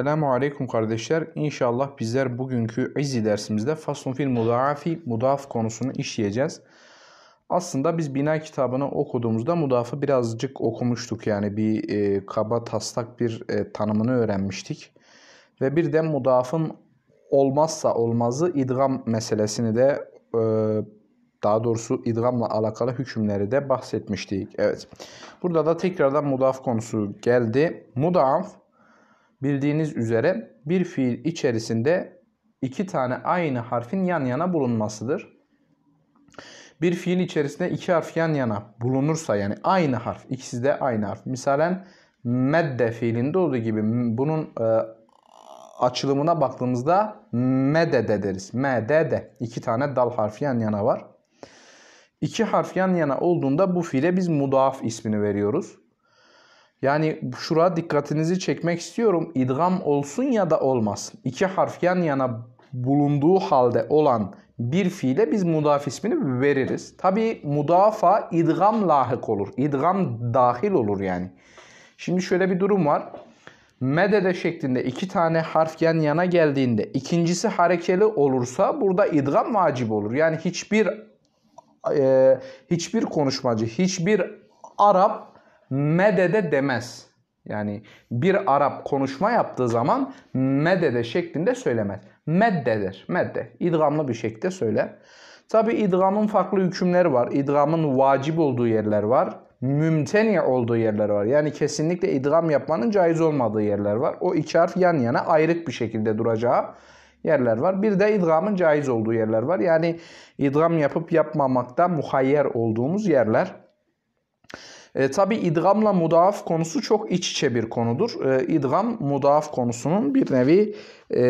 Selamu Aleyküm kardeşler. İnşallah bizler bugünkü izzi dersimizde faslun fil mudaafi, mudaf konusunu işleyeceğiz. Aslında biz bina kitabını okuduğumuzda mudafı birazcık okumuştuk. Yani bir e, kaba taslak bir e, tanımını öğrenmiştik. Ve bir de mudafın olmazsa olmazı idgam meselesini de e, daha doğrusu idgamla alakalı hükümleri de bahsetmiştik. Evet. Burada da tekrardan mudaf konusu geldi. Mudaf Bildiğiniz üzere bir fiil içerisinde iki tane aynı harfin yan yana bulunmasıdır. Bir fiil içerisinde iki harf yan yana bulunursa yani aynı harf ikisi de aynı harf. Misalen medde fiilinde olduğu gibi bunun e, açılımına baktığımızda medede deriz. Medede. iki tane dal harfi yan yana var. İki harf yan yana olduğunda bu fiile biz mudaf ismini veriyoruz. Yani şura dikkatinizi çekmek istiyorum. İdgam olsun ya da olmasın. İki harf yan yana bulunduğu halde olan bir fiile biz mudaf ismini veririz. Tabi mudafa idgam lahık olur. İdgam dahil olur yani. Şimdi şöyle bir durum var. Medede şeklinde iki tane harf yan yana geldiğinde ikincisi harekeli olursa burada idgam vacip olur. Yani hiçbir e, hiçbir konuşmacı, hiçbir Arap medede demez. Yani bir Arap konuşma yaptığı zaman medede şeklinde söylemez. Meddedir. Medde. İdgamlı bir şekilde söyler. Tabi idgamın farklı hükümleri var. İdgamın vacip olduğu yerler var. Mümteni olduğu yerler var. Yani kesinlikle idgam yapmanın caiz olmadığı yerler var. O iki harf yan yana ayrık bir şekilde duracağı yerler var. Bir de idgamın caiz olduğu yerler var. Yani idgam yapıp yapmamakta muhayyer olduğumuz yerler. E, Tabi idgamla mudaaf konusu çok iç içe bir konudur. E, idgam mudaaf konusunun bir nevi e,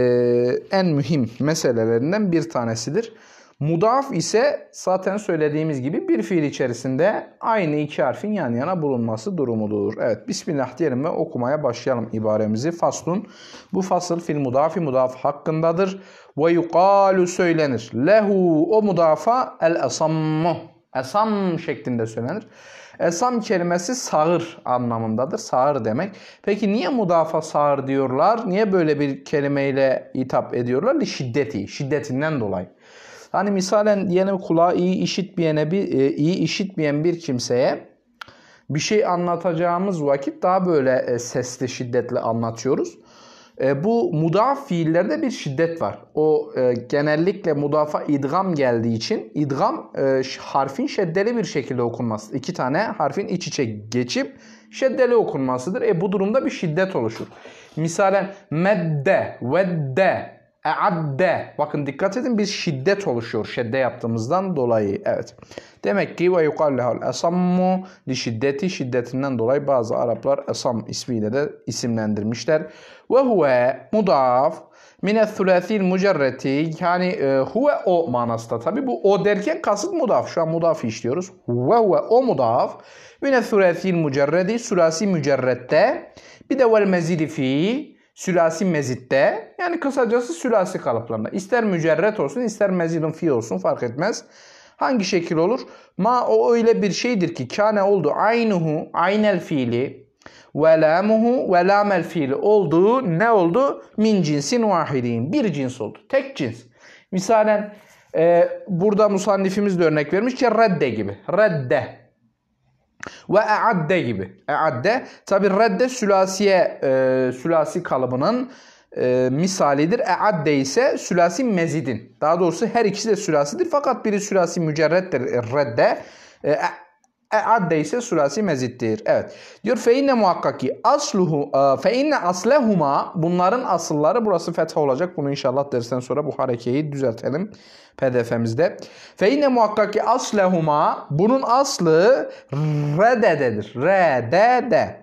en mühim meselelerinden bir tanesidir. Mudaaf ise zaten söylediğimiz gibi bir fiil içerisinde aynı iki harfin yan yana bulunması durumudur. Evet Bismillah diyelim ve okumaya başlayalım ibaremizi. Faslun bu fasıl fil mudafi mudaf hakkındadır. Ve yukalu söylenir. Lehu o mudafa el esammu. Esam şeklinde söylenir. Esam kelimesi sağır anlamındadır. Sağır demek. Peki niye mudafa sağır diyorlar? Niye böyle bir kelimeyle hitap ediyorlar? Şiddeti, şiddetinden dolayı. Hani misalen diyelim kulağı iyi işitmeyene bir e, iyi işitmeyen bir kimseye bir şey anlatacağımız vakit daha böyle e, sesli şiddetli anlatıyoruz. E, bu mudaf fiillerde bir şiddet var. O e, genellikle mudafa idgam geldiği için idgam e, harfin şeddeli bir şekilde okunması. İki tane harfin iç içe geçip şeddeli okunmasıdır. E bu durumda bir şiddet oluşur. Misalen medde, vedde Eadde. Bakın dikkat edin biz şiddet oluşuyor şedde yaptığımızdan dolayı. Evet. Demek ki ve yukallehal esammu li şiddeti şiddetinden dolayı bazı Araplar esam ismiyle de isimlendirmişler. Ve huve mudaf mine thulathil mucerreti yani e, huve o manasında. Tabi bu o derken kasıt mudaf. Şu an mudafı işliyoruz. Huve huve o mudaf mine thulathil mucerredi sülasi mücerrette bir de vel mezidi fi sülasi mezitte yani kısacası sülasi kalıplarında ister mücerret olsun ister mezidun fi olsun fark etmez. Hangi şekil olur? Ma o öyle bir şeydir ki kane oldu aynuhu aynel fiili ve lamuhu fiili olduğu ne oldu? Min cinsin vahidin. Bir cins oldu. Tek cins. Misalen e, burada musannifimiz de örnek vermiş ki redde gibi. Redde. Ve eadde gibi. Eadde tabi redde sülasiye e, sülasi kalıbının e, misalidir. Eadde ise sülasi mezidin. Daha doğrusu her ikisi de sülasidir. Fakat biri sülasi mücerrettir e, redde. E, e adde ise sürasi mezittir. Evet. Diyor fe inne muhakkak ki asluhu e, fe inne aslehuma bunların asılları burası fetha olacak. Bunu inşallah dersten sonra bu harekeyi düzeltelim PDF'mizde. Fe inne muhakkak ki aslehuma bunun aslı rededir. Reddede.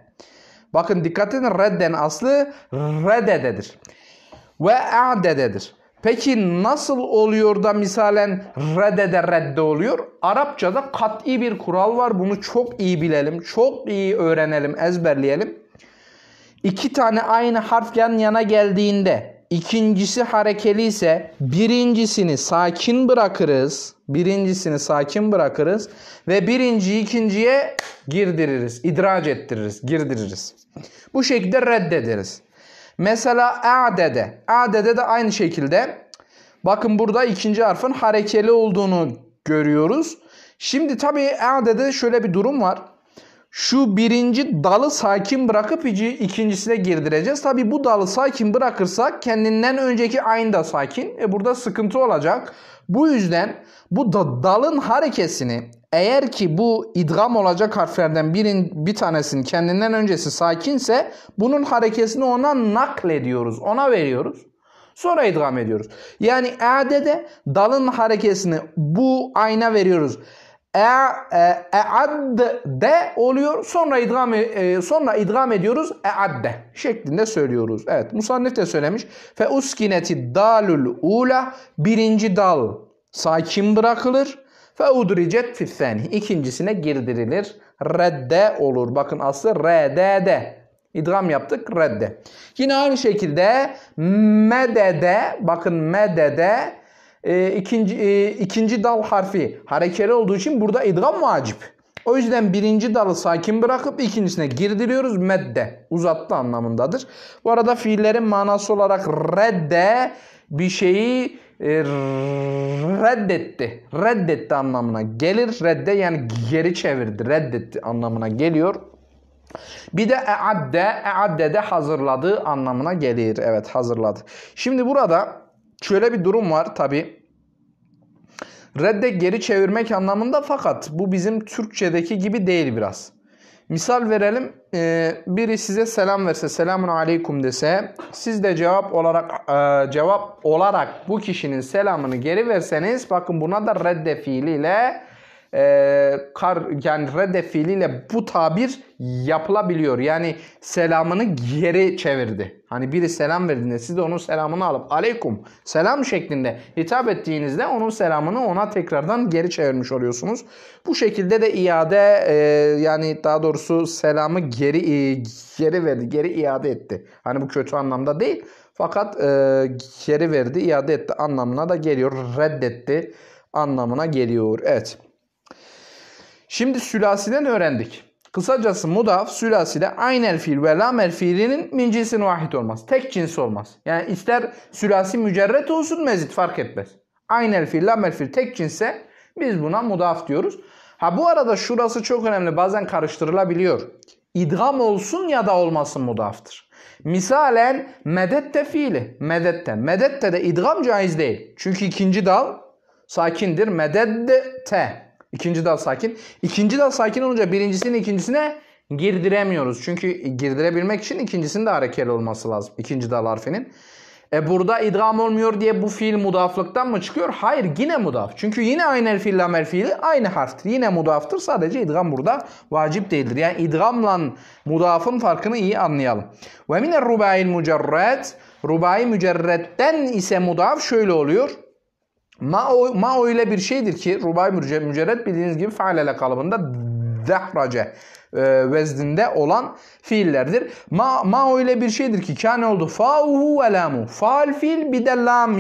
Bakın dikkat edin redden aslı rededir. Ve a'dededir. Peki nasıl oluyor da misalen reddede redde oluyor? Arapçada kat'i bir kural var. Bunu çok iyi bilelim, çok iyi öğrenelim, ezberleyelim. İki tane aynı harf yan yana geldiğinde ikincisi harekeli ise birincisini sakin bırakırız. Birincisini sakin bırakırız ve birinci ikinciye girdiririz, idraç ettiririz, girdiririz. Bu şekilde reddederiz. Mesela a'dede. A'dede de aynı şekilde. Bakın burada ikinci harfin harekeli olduğunu görüyoruz. Şimdi tabii a'dede şöyle bir durum var. Şu birinci dalı sakin bırakıp ikincisine girdireceğiz. Tabi bu dalı sakin bırakırsak kendinden önceki aynı da sakin. E burada sıkıntı olacak. Bu yüzden bu da dalın harekesini eğer ki bu idgam olacak harflerden birin bir tanesinin kendinden öncesi sakinse bunun harekesini ona naklediyoruz. Ona veriyoruz. Sonra idgam ediyoruz. Yani e'de de dalın harekesini bu ayna veriyoruz. E e, e de oluyor. Sonra idgam e, sonra idgam ediyoruz e'adde şeklinde söylüyoruz. Evet musannif de söylemiş. Fe uskineti dalul ula birinci dal sakin bırakılır. Feudricet fifseni. İkincisine girdirilir. Redde olur. Bakın aslı redede. İdgam yaptık redde. Yine aynı şekilde medede bakın medede e, ikinci, e, ikinci dal harfi harekeli olduğu için burada idgam vacip. O yüzden birinci dalı sakin bırakıp ikincisine girdiriyoruz. Medde uzattı anlamındadır. Bu arada fiillerin manası olarak redde bir şeyi e, reddetti. Reddetti anlamına gelir. Redde yani geri çevirdi. Reddetti anlamına geliyor. Bir de eadde, eadde de hazırladığı anlamına gelir. Evet hazırladı. Şimdi burada şöyle bir durum var tabi. Redde geri çevirmek anlamında fakat bu bizim Türkçedeki gibi değil biraz. Misal verelim e, biri size selam verse selamun aleyküm dese siz de cevap olarak e, cevap olarak bu kişinin selamını geri verseniz bakın buna da redde fiiliyle e, kar yani redde fiiliyle bu tabir yapılabiliyor. Yani selamını geri çevirdi. Hani biri selam verdiğinde siz de onun selamını alıp aleykum selam şeklinde hitap ettiğinizde onun selamını ona tekrardan geri çevirmiş oluyorsunuz. Bu şekilde de iade e, yani daha doğrusu selamı geri e, geri verdi, geri iade etti. Hani bu kötü anlamda değil fakat e, geri verdi, iade etti anlamına da geliyor. Reddetti anlamına geliyor. Evet. Şimdi sülasiden öğrendik. Kısacası mudaf sülaside aynel fiil ve lamel fiilinin min cinsin vahid olmaz. Tek cins olmaz. Yani ister sülasi mücerret olsun mezit fark etmez. Aynel fiil lamel fiil tek cinse biz buna mudaf diyoruz. Ha bu arada şurası çok önemli bazen karıştırılabiliyor. İdgam olsun ya da olmasın mudaftır. Misalen medette fiili. Medette. Medette de idgam caiz değil. Çünkü ikinci dal sakindir. Medette. İkinci dal sakin. İkinci dal sakin olunca birincisinin ikincisine girdiremiyoruz. Çünkü girdirebilmek için ikincisinin de harekeli olması lazım. İkinci dal harfinin. E burada idgam olmuyor diye bu fiil mudaflıktan mı çıkıyor? Hayır yine mudaf. Çünkü yine aynı fiil amel fiili aynı harftir. Yine mudaftır sadece idgam burada vacip değildir. Yani idgamla mudafın farkını iyi anlayalım. Ve miner rubail mücerret. Rubai mücerretten ise mudaf şöyle oluyor. Ma'o, ma'o ile bir şeydir ki rubay mücerret bildiğiniz gibi fealele kalıbında dehrace e, vezdinde olan fiillerdir. Ma, ma'o ile bir şeydir ki kâne oldu fa'uhu ve lamu. Faal fiil bir de lam,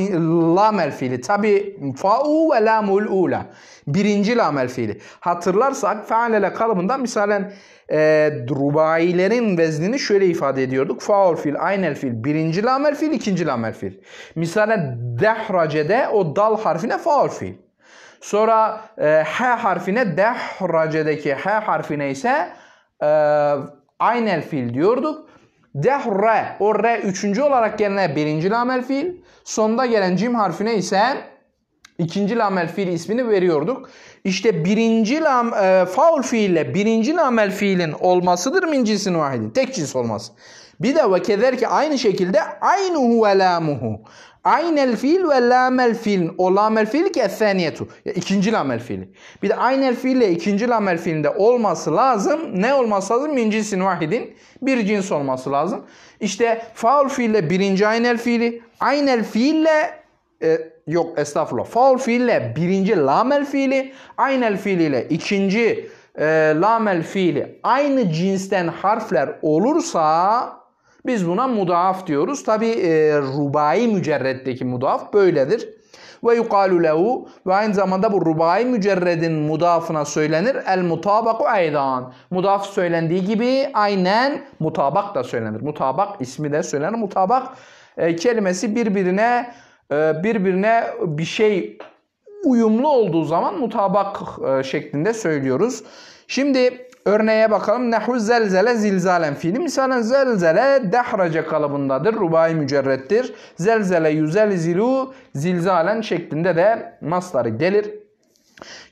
lamel fiili. Tabi fa'u ve lamul ula. Birinci lamel fiili. Hatırlarsak fealele kalıbında misalen e, ee, rubailerin veznini şöyle ifade ediyorduk. Faul fil, aynel fil, birinci lamel fil, ikinci lamel fil. Misalen dehracede o dal harfine faul fil. Sonra e, h harfine dehracedeki h harfine ise e, aynel fil diyorduk. Dehre, o re üçüncü olarak gelene birinci lamel fil. Sonda gelen cim harfine ise İkinci amel fiili ismini veriyorduk. İşte birinci lam, e, faul fiille birinci amel fiilin olmasıdır min cinsin vahidin. Tek cins olması. Bir de ve keder ki aynı şekilde aynı ve lamuhu. Aynel fiil ve lamel fiil. O lamel fiil ki esaniyetu. Ya lamel fiili. Bir de aynel fiil ile ikinci lamel fiilinde olması lazım. Ne olması lazım? Min cinsin vahidin. Bir cins olması lazım. İşte faul ile birinci aynı aynel fiili. Aynel ile e, yok estağfurullah. Faul fiille birinci lamel fiili, aynel fiiliyle ikinci e, lamel fiili aynı cinsten harfler olursa biz buna mudaf diyoruz. Tabi e, rubai mücerreddeki mudaf böyledir. Ve yukalu lehu ve aynı zamanda bu rubai mücerredin mudafına söylenir. El mutabaku aydan. Mudaf söylendiği gibi aynen mutabak da söylenir. Mutabak ismi de söylenir. Mutabak e, kelimesi birbirine ee, birbirine bir şey uyumlu olduğu zaman mutabak e, şeklinde söylüyoruz. Şimdi örneğe bakalım. Nehu zelzele zilzalen fiili. Misalen zelzele dehrace kalıbındadır. Rubai mücerrettir. Zelzele yüzelzilu zilzalen şeklinde de masları gelir.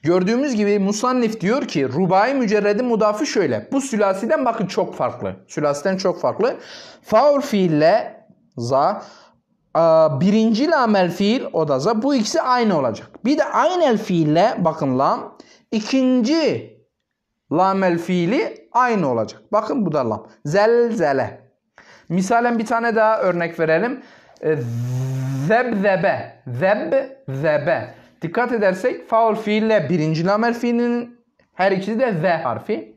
Gördüğümüz gibi Musannif diyor ki Rubai mücerredi mudafı şöyle. Bu sülasiden bakın çok farklı. Sülasiden çok farklı. Faul fiille za birinci amel fiil o da za. Bu ikisi aynı olacak. Bir de aynel fiille bakın lam. ikinci lamel fiili aynı olacak. Bakın bu da lam. Zelzele. Misalen bir tane daha örnek verelim. Ee, zebzebe. Zebzebe. Dikkat edersek faul fiille birinci lamel fiilinin her ikisi de z harfi.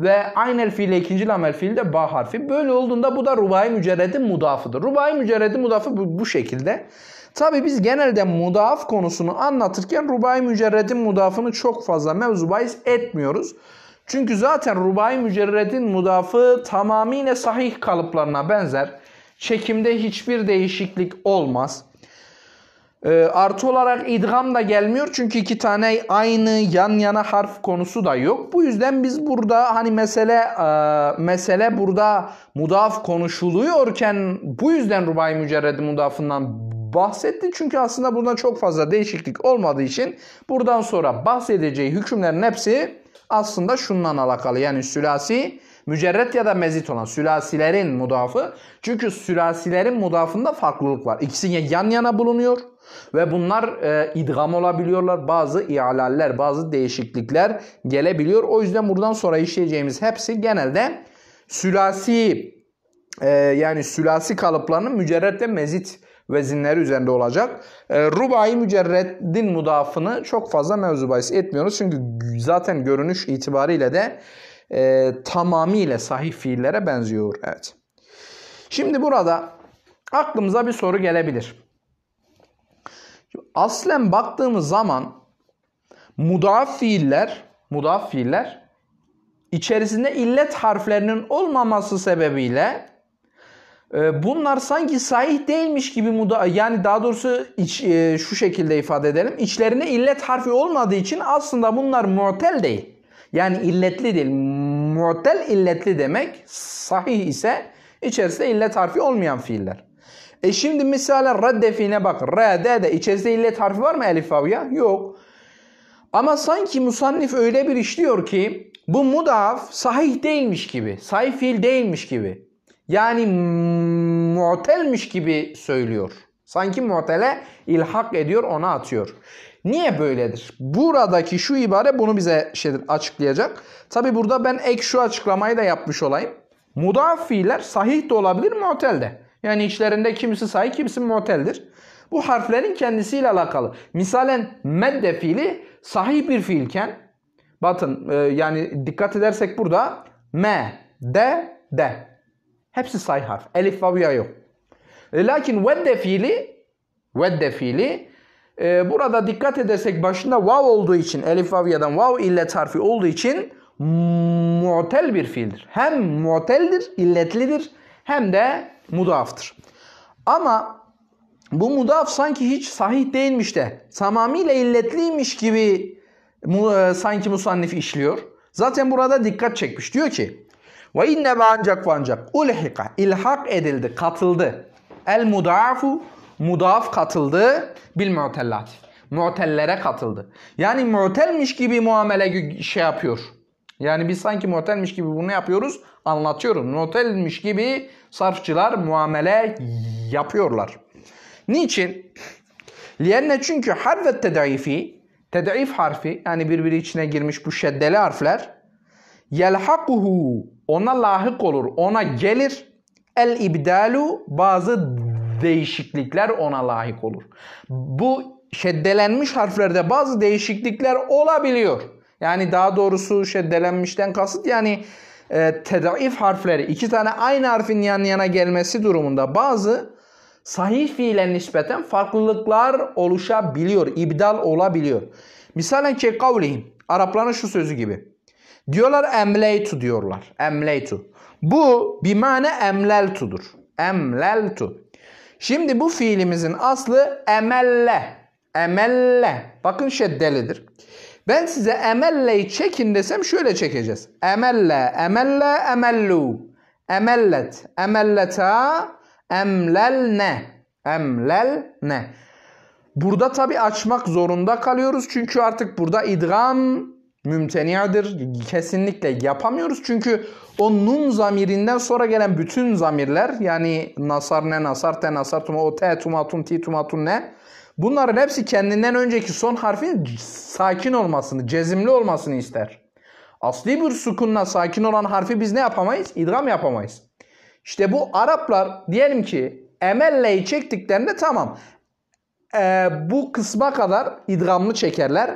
Ve aynel fiil ikinci ikincil amel fiil de ba harfi. Böyle olduğunda bu da rubai mücerredin mudafıdır. Rubai mücerredin mudafı bu, bu şekilde. Tabi biz genelde mudaf konusunu anlatırken rubai mücerredin mudafını çok fazla mevzu etmiyoruz. Çünkü zaten rubai mücerredin mudafı tamamıyla sahih kalıplarına benzer. Çekimde hiçbir değişiklik olmaz. E, artı olarak idgam da gelmiyor çünkü iki tane aynı yan yana harf konusu da yok. Bu yüzden biz burada hani mesele e, mesele burada mudaf konuşuluyorken bu yüzden rubai mücerred mudafından bahsetti. Çünkü aslında burada çok fazla değişiklik olmadığı için buradan sonra bahsedeceği hükümlerin hepsi aslında şundan alakalı. Yani sülasi Mücerret ya da mezit olan sülasilerin mudafı. Çünkü sülasilerin mudafında farklılık var. İkisi yan yana bulunuyor. Ve bunlar e, idgam olabiliyorlar. Bazı i'laller, bazı değişiklikler gelebiliyor. O yüzden buradan sonra işleyeceğimiz hepsi genelde sülasi e, yani sülasi kalıplarının mücerret ve mezit vezinleri üzerinde olacak. E, Rubai mücerredin mudafını çok fazla mevzu bahis etmiyoruz. Çünkü zaten görünüş itibariyle de e, tamamıyla sahih fiillere benziyor. Evet. Şimdi burada aklımıza bir soru gelebilir. Aslen baktığımız zaman mudaf fiiller, mudaf fiiller içerisinde illet harflerinin olmaması sebebiyle e, bunlar sanki sahih değilmiş gibi muda yani daha doğrusu iç, e, şu şekilde ifade edelim. İçlerine illet harfi olmadığı için aslında bunlar mu'tel değil. Yani illetli değil mu'tel illetli demek. Sahih ise içerisinde illet harfi olmayan fiiller. E şimdi misale raddefine bak. Rade de içerisinde illet harfi var mı elif ya? Yok. Ama sanki musannif öyle bir işliyor ki bu mudaf sahih değilmiş gibi. Sahih fiil değilmiş gibi. Yani mu'telmiş gibi söylüyor. Sanki mu'tele ilhak ediyor ona atıyor. Niye böyledir? Buradaki şu ibare bunu bize şeydir, açıklayacak. Tabi burada ben ek şu açıklamayı da yapmış olayım. Mudaf fiiller sahih de olabilir mu'tel de. Yani içlerinde kimisi sahih kimisi mu'teldir. Bu harflerin kendisiyle alakalı. Misalen medde fiili sahih bir fiilken bakın e, yani dikkat edersek burada m, d, d. Hepsi sahih harf. Elif ve ya yok. E, lakin vedde fiili vedde fiili e, burada dikkat edersek başında vav olduğu için elif vav ya da vav illet harfi olduğu için mu'tel bir fiildir. Hem mu'teldir, illetlidir hem de mudaftır. Ama bu mudaf sanki hiç sahih değilmiş de tamamıyla illetliymiş gibi e, sanki musannif işliyor. Zaten burada dikkat çekmiş. Diyor ki ve inne ve ancak ve ancak ulhika ilhak edildi, katıldı. El mudafu mudaf katıldı bil mutellatif. Mu'tellere katıldı. Yani mu'telmiş gibi muamele şey yapıyor. Yani biz sanki mu'telmiş gibi bunu yapıyoruz. Anlatıyorum. Mu'telmiş gibi sarfçılar muamele yapıyorlar. Niçin? Lianne çünkü harf ve tedaifi, tedaif harfi yani birbiri içine girmiş bu şeddeli harfler yelhakuhu ona lahık olur, ona gelir el ibdalu bazı değişiklikler ona layık olur. Bu şeddelenmiş harflerde bazı değişiklikler olabiliyor. Yani daha doğrusu şeddelenmişten kasıt yani e, tedaif harfleri iki tane aynı harfin yan yana gelmesi durumunda bazı sahih fiilen nispeten farklılıklar oluşabiliyor, ibdal olabiliyor. Misalen ki kavlihim, Arapların şu sözü gibi. Diyorlar emleytu diyorlar. Emleytu. Bu bir bimane emleltudur. Emleltu. Şimdi bu fiilimizin aslı emelle. Emelle. Bakın şeddelidir. Ben size emelleyi çekin desem şöyle çekeceğiz. Emelle, emelle, emellu. Emellet, emelleta, emlelne. Emlelne. Burada tabi açmak zorunda kalıyoruz. Çünkü artık burada idgam mümteniadır. Kesinlikle yapamıyoruz. Çünkü o nun zamirinden sonra gelen bütün zamirler yani nasar ne nasar te nasar tuma o te tumatun ti tumatun ne bunların hepsi kendinden önceki son harfin sakin olmasını, cezimli olmasını ister. Asli bir sukunla sakin olan harfi biz ne yapamayız? İdgam yapamayız. İşte bu Araplar diyelim ki emelleyi çektiklerinde tamam. Ee, bu kısma kadar idgamlı çekerler.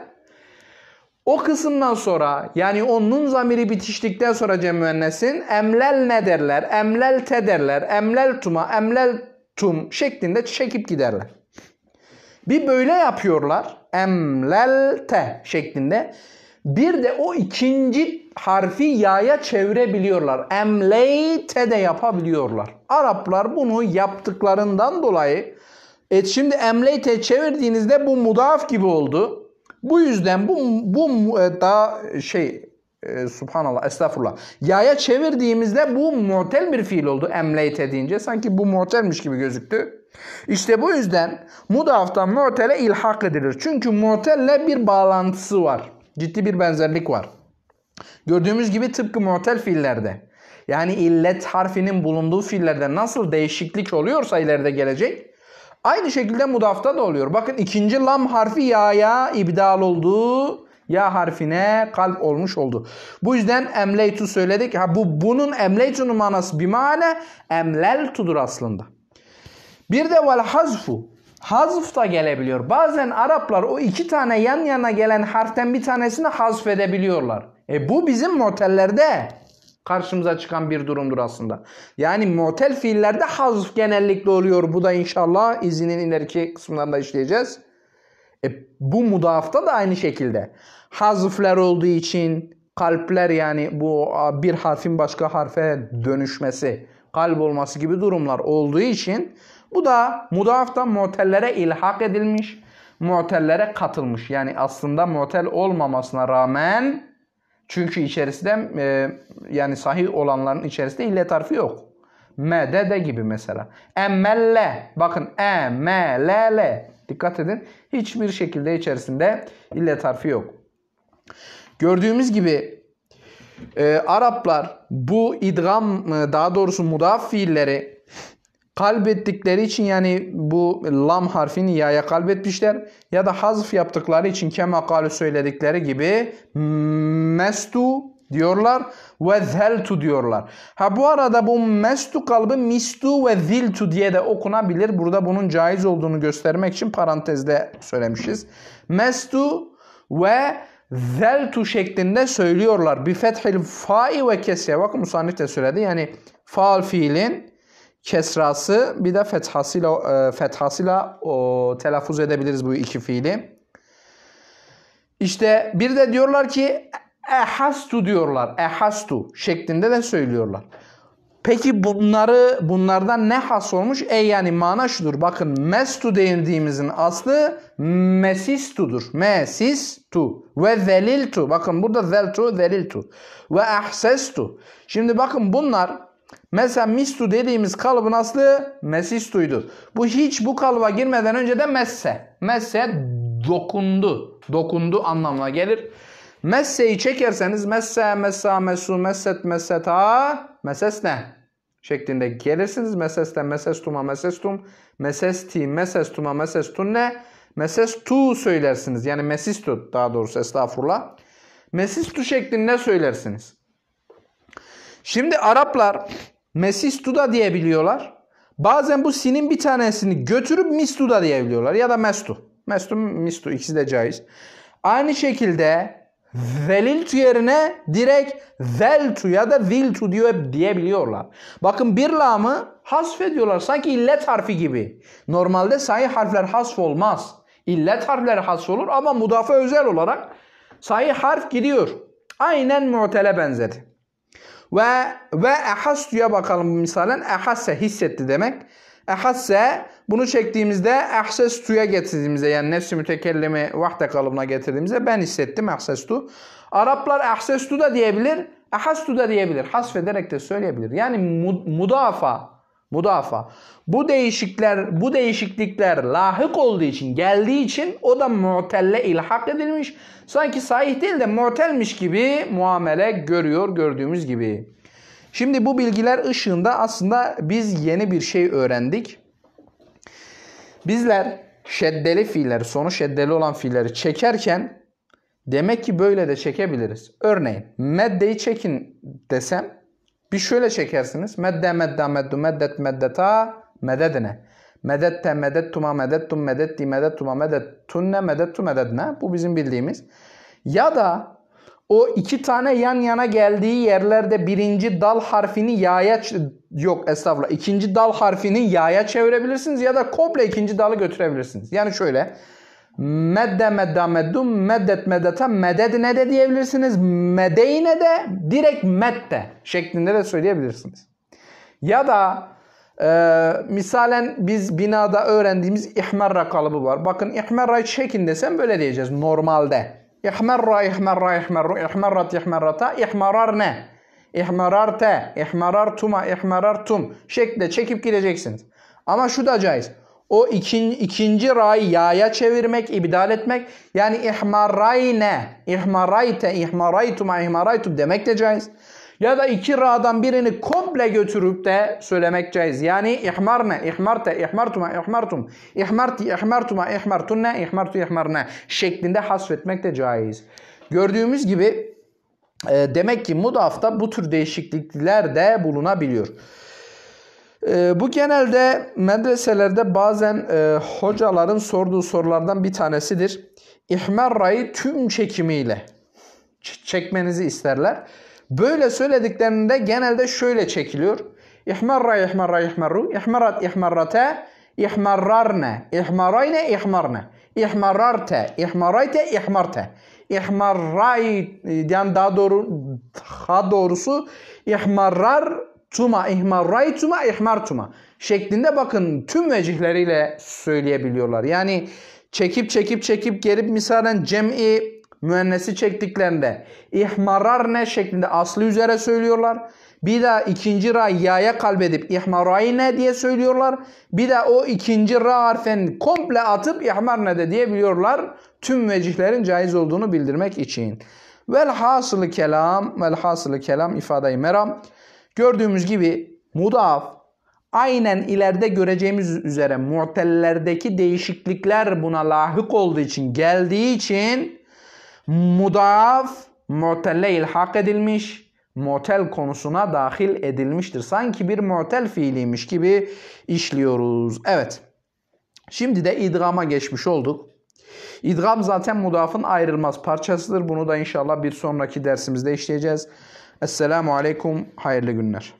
O kısımdan sonra yani onun zamiri bitiştikten sonra Cem Müennes'in emlel ne derler, emlel te derler, emlel tuma, emlel tum şeklinde çekip giderler. Bir böyle yapıyorlar emlel te şeklinde. Bir de o ikinci harfi yaya çevirebiliyorlar. Emleyte de yapabiliyorlar. Araplar bunu yaptıklarından dolayı et şimdi emleyte çevirdiğinizde bu mudaf gibi oldu. Bu yüzden bu, bu e, daha şey e, subhanallah estağfurullah yaya çevirdiğimizde bu muhtel bir fiil oldu emleyte deyince sanki bu muhtelmiş gibi gözüktü. İşte bu yüzden mudafta muhtele ilhak edilir. Çünkü muhtelle bir bağlantısı var. Ciddi bir benzerlik var. Gördüğümüz gibi tıpkı muhtel fiillerde yani illet harfinin bulunduğu fiillerde nasıl değişiklik oluyorsa ileride gelecek Aynı şekilde mudafta da oluyor. Bakın ikinci lam harfi ya'ya ibdal oldu. Ya harfine kalp olmuş oldu. Bu yüzden emleytu söyledik. Ha bu bunun emleytunun manası bir mana emleltudur aslında. Bir de vel hazfu. Hazf da gelebiliyor. Bazen Araplar o iki tane yan yana gelen harften bir tanesini hazf edebiliyorlar. E bu bizim motellerde karşımıza çıkan bir durumdur aslında. Yani motel fiillerde hazf genellikle oluyor. Bu da inşallah izinin ileriki kısımlarında işleyeceğiz. E, bu mudafta da aynı şekilde. hazfler olduğu için kalpler yani bu bir harfin başka harfe dönüşmesi, kalp olması gibi durumlar olduğu için bu da mudafta motellere ilhak edilmiş, motellere katılmış. Yani aslında motel olmamasına rağmen çünkü içerisinde e, yani sahih olanların içerisinde ille harfi yok. M, de, de gibi mesela. Emmelle. Bakın e, m, l, l. Dikkat edin. Hiçbir şekilde içerisinde ille harfi yok. Gördüğümüz gibi e, Araplar bu idgam e, daha doğrusu mudaf fiilleri kalbettikleri için yani bu lam harfini ya'ya kalbetmişler ya da hazf yaptıkları için kemakalı söyledikleri gibi mestu diyorlar ve zeltu diyorlar. Ha bu arada bu mestu kalbi mistu ve ziltu diye de okunabilir. Burada bunun caiz olduğunu göstermek için parantezde söylemişiz. Mestu ve zeltu şeklinde söylüyorlar. Bi fethil fa'i ve kesye. Bakın musannif de söyledi. Yani faal fiilin kesrası bir de fethasıyla, e, fethasıyla o, telaffuz edebiliriz bu iki fiili. İşte bir de diyorlar ki ehastu diyorlar. Ehastu şeklinde de söylüyorlar. Peki bunları bunlardan ne has olmuş? E yani mana şudur. Bakın mestu dediğimizin aslı mesistudur. Mesistu ve zeliltu. Bakın burada zeltu, zeliltu ve ahsestu. Şimdi bakın bunlar Mesela mistu dediğimiz kalıbın aslı mesistuydu. Bu hiç bu kalıba girmeden önce de messe. Messe dokundu. Dokundu anlamına gelir. Messe'yi çekerseniz messe, messa, mesu, messet, messeta, mesesne şeklinde gelirsiniz. Mesesle, mesestuma, mesestum, mesesti, mesestuma, mesestunne, mesestu söylersiniz. Yani mesistu daha doğrusu estağfurullah. Mesistu şeklinde söylersiniz. Şimdi Araplar Mesistuda diye biliyorlar. Bazen bu sinin bir tanesini götürüp Mistuda diye biliyorlar ya da Mestu. Mestu, Mistu ikisi de caiz. Aynı şekilde Veliltu yerine direkt veltu ya da viltu diyor diyebiliyorlar. Bakın bir lamı hasf ediyorlar. Sanki illet harfi gibi. Normalde sahih harfler hasf olmaz. İllet harfleri hasf olur ama mudafa özel olarak sahih harf gidiyor. Aynen mu'tele benzedi. Ve ve ehastuya bakalım misalen. Ehasse hissetti demek. Ehasse bunu çektiğimizde ehsestuya getirdiğimizde yani nefsi mütekellimi vahde kalıbına getirdiğimizde ben hissettim ehsestu. Araplar ehsestu da diyebilir. Ehastu da diyebilir. Hasfederek de söyleyebilir. Yani mudafa Mudafa. Bu değişikler, bu değişiklikler lahık olduğu için, geldiği için o da mu'telle ilhak edilmiş. Sanki sahih değil de mu'telmiş gibi muamele görüyor gördüğümüz gibi. Şimdi bu bilgiler ışığında aslında biz yeni bir şey öğrendik. Bizler şeddeli fiilleri, sonu şeddeli olan fiilleri çekerken demek ki böyle de çekebiliriz. Örneğin meddeyi çekin desem bir şöyle çekersiniz. Medde medda meddu meddet meddeta mededine. Medette medettuma medettum medetti medettuma medettunne medettu mededne. Bu bizim bildiğimiz. Ya da o iki tane yan yana geldiği yerlerde birinci dal harfini yaya yok estağfurullah ikinci dal harfini yaya çevirebilirsiniz ya da komple ikinci dalı götürebilirsiniz. Yani şöyle Medde medda meddum meddet meddata ne de diyebilirsiniz. Medeyne de direkt medde şeklinde de söyleyebilirsiniz. Ya da e, misalen biz binada öğrendiğimiz ihmerra kalıbı var. Bakın ihmerra şeklindesen böyle diyeceğiz normalde. İhmerra ihmerra ihmerru ihmerrat ihmerrata ihmarar ne? İhmarar te, ihmarar tuma, ihmarar tum şeklinde çekip gideceksiniz. Ama şu da caiz. O ikin, ikinci ra'yı ya'ya çevirmek, ibdal etmek. Yani ihmarayne, ihmarayte, ihmaraytuma, ihmaraytum demek de caiz. Ya da iki ra'dan birini komple götürüp de söylemek caiz. Yani ihmarne, ihmarte, ihmartuma, ihmartum, ihmarti, ihmartuma, ihmartunne, ihmartu, ihmarne şeklinde hasfetmek de caiz. Gördüğümüz gibi e, demek ki mudafta bu tür değişiklikler de bulunabiliyor. E, bu genelde medreselerde bazen e, hocaların sorduğu sorulardan bir tanesidir. İhmerra'yı tüm çekimiyle çekmenizi isterler. Böyle söylediklerinde genelde şöyle çekiliyor. İhmerra, ihmerra, ihmerru, ihmerrat, ihmerrate, ihmerrarne, ihmerayne, ihmarne, ihmerrarte, ihmerayte, ihmarte. İhmarray, yani daha doğru, daha doğrusu ihmarrar tuma ihmarraytuma ihmartuma şeklinde bakın tüm vecihleriyle söyleyebiliyorlar. Yani çekip çekip çekip gelip misalen cem'i müennesi çektiklerinde ihmarar ne şeklinde aslı üzere söylüyorlar. Bir de ikinci ra yaya kalbedip ihmaray ne diye söylüyorlar. Bir de o ikinci ra harfen komple atıp ihmar ne de diyebiliyorlar. Tüm vecihlerin caiz olduğunu bildirmek için. Velhasılı kelam, velhasılı kelam ifade meram. Gördüğümüz gibi mudaf aynen ileride göreceğimiz üzere mu'tellerdeki değişiklikler buna lahık olduğu için geldiği için mudaf mu'telle ilhak edilmiş mu'tel konusuna dahil edilmiştir. Sanki bir mu'tel fiiliymiş gibi işliyoruz. Evet. Şimdi de idgama geçmiş olduk. İdgam zaten mudafın ayrılmaz parçasıdır. Bunu da inşallah bir sonraki dersimizde işleyeceğiz. Esselamu Aleyküm, hayırlı günler.